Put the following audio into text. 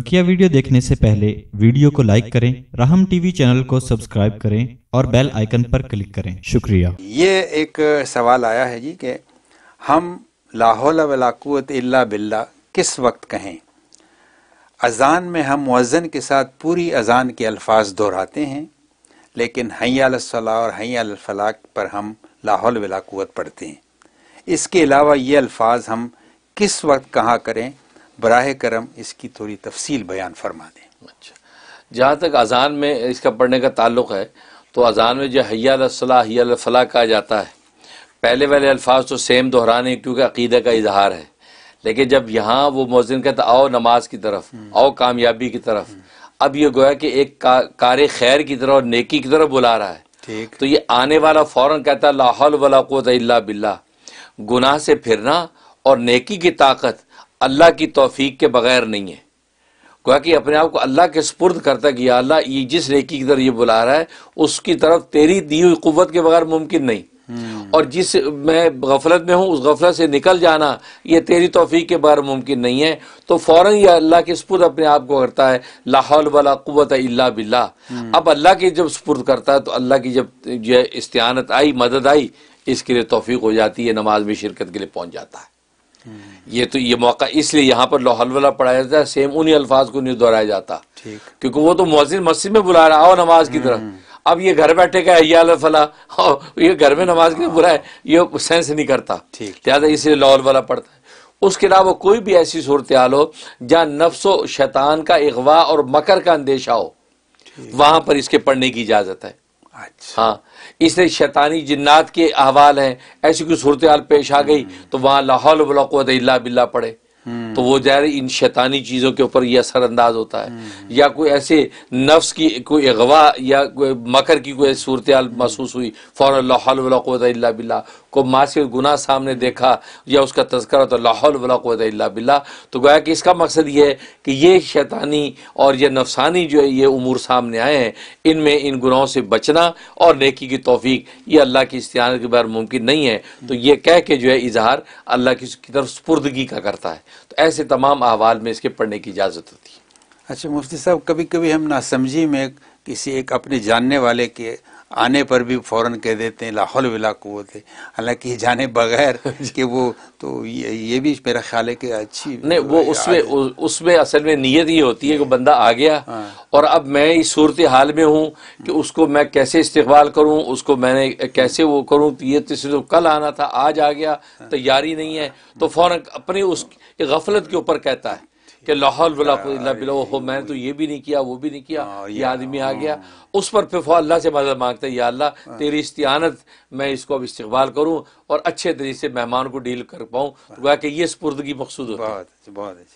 बकिया वीडियो देखने से पहले वीडियो को लाइक करें राहम टीवी चैनल को सब्सक्राइब करें और बेल आइकन पर क्लिक करें शुक्रिया ये एक सवाल आया है जी कि हम लाहौल वलाकुत इल्ला बिल्ला किस वक्त कहें अजान में हम मुजन के साथ पूरी अजान के अल्फाज दोहराते हैं लेकिन हैयालसला और हैयालफलाक पर हम लाहौल वलाकुत पढ़ते हैं इसके अलावा ये अल्फाज हम किस वक्त कहाँ करें बरह करम इसकी थोड़ी तफसील बयान फरमा दें अच्छा जहाँ तक अजान में इसका पढ़ने का ताल्लुक है तो अजान में जो हैयासला हैयासला कहा जाता है पहले वाले अल्फाज तो सेम दोहराने क्योंकि अकीदे का इजहार है लेकिन जब यहाँ वो मोजिन कहता आओ नमाज की तरफ आओ कामयाबी की तरफ अब यह गोया कि एक का, कार खैर की तरफ और नेकी की तरफ बुला रहा है तो ये आने वाला फ़ौरन कहता है लाहौल वाला वला बिल्ला गुनाह से फिरना और नेकी की ताकत अल्लाह की तोफीक के बगैर नहीं है गोया कि अपने आप को अल्लाह के स्पुर्द करता कि अल्लाह ये जिस नेकी की तरफ ये बुला रहा है उसकी तरफ तेरी दी हुई कुत के बगैर मुमकिन नहीं हम्म। और जिस मैं गफलत में हूँ उस गफलत से निकल जाना यह तेरी तोफ़ी के बगैर मुमकिन नहीं है तो फौरन यह अल्लाह के स्पुर्द अपने आप को करता है लाहौल वाला कुत अल्ला बिल्ला हम्म। अब अल्लाह के जब स्पुर्द करता है तो अल्लाह की जब जो इस्तानत आई मदद आई इसके लिए तोफ़ी हो जाती है नमाज में शिरकत के लिए पहुंच जाता है हम्म। ये तो ये मौका इसलिए यहाँ पर लोहलवला पढ़ाया जाता है सेम उन्हीं अल्फाज को नहीं दोहराया जाता क्योंकि वो तो मोजिन मस्जिद में बुला रहा आओ नमाज की तरफ हम्म। अब ये घर बैठे का अहिया फला ये घर में नमाज के बुरा है ये सेंस नहीं करता लिहाजा इसलिए लाहौल वाला पढ़ता है उसके अलावा कोई भी ऐसी सूरत हाल हो जहाँ नफ्सो शैतान का अगवा और मकर का अंदेशा हो वहाँ पर इसके पढ़ने की इजाज़त है अच्छा। हाँ इसलिए शैतानी जिन्नात के अहवाल हैं ऐसी कोई सूरत हाल पेश आ गई तो वहाँ लाहौल वलाकुत बिल्ला पड़े तो वो ज़ाहिर इन शैतानी चीज़ों के ऊपर ये असरअंदाज होता है या कोई ऐसे नफ्स की कोई अगवा या कोई मकर की कोई सूरत महसूस हुई फ़ौर लाहौलवला बिल्ला को मासी गुनाह सामने देखा या उसका तस्करा तो लाहौलवला बिल्ला तो गोया कि इसका मकसद ये है कि ये शैतानी और ये नफसानी जो है ये उमूर सामने आए हैं इनमें इन गुनाहों से बचना और नेकी की तोफ़ी ये अल्लाह की इस्तेमाल के बगैर मुमकिन नहीं है तो ये कह के जो है इजहार अल्लाह की तरफ सुपुर्दगी का करता है तो ऐसे तमाम अहवाल में इसके पढ़ने की इजाज़त होती है अच्छा मुफ्ती साहब कभी कभी हम नासमझी में किसी एक अपने जानने वाले के आने पर भी फौरन कह देते हैं लाहौल विला कुत है हालांकि जाने बगैर कि वो तो ये ये भी मेरा ख्याल है कि अच्छी नहीं वो उसमें उसमें असल में नीयत ये होती है कि बंदा आ गया हाँ। और अब मैं इस सूरत हाल में हूँ कि उसको मैं कैसे इस्तेवाल करूँ उसको मैंने कैसे वो करूँ ये तो सिर्फ कल आना था आज आ गया हाँ। तैयारी नहीं है तो फ़ौर अपनी उस गफलत के ऊपर कहता है कि लाहौल वला बिलो हो मैंने तो ये भी नहीं किया वो भी नहीं किया हाँ, ये आदमी आ हाँ। गया उस पर फिर अल्लाह से मदद मांगते हैं या अल्लाह हाँ। तेरी इस्तियानत मैं इसको अब इस्तेवाल करूँ और अच्छे तरीके से मेहमान को डील कर पाऊँ तो कि ये सपुर्दगी मकसूद हो है बहुत अच्छी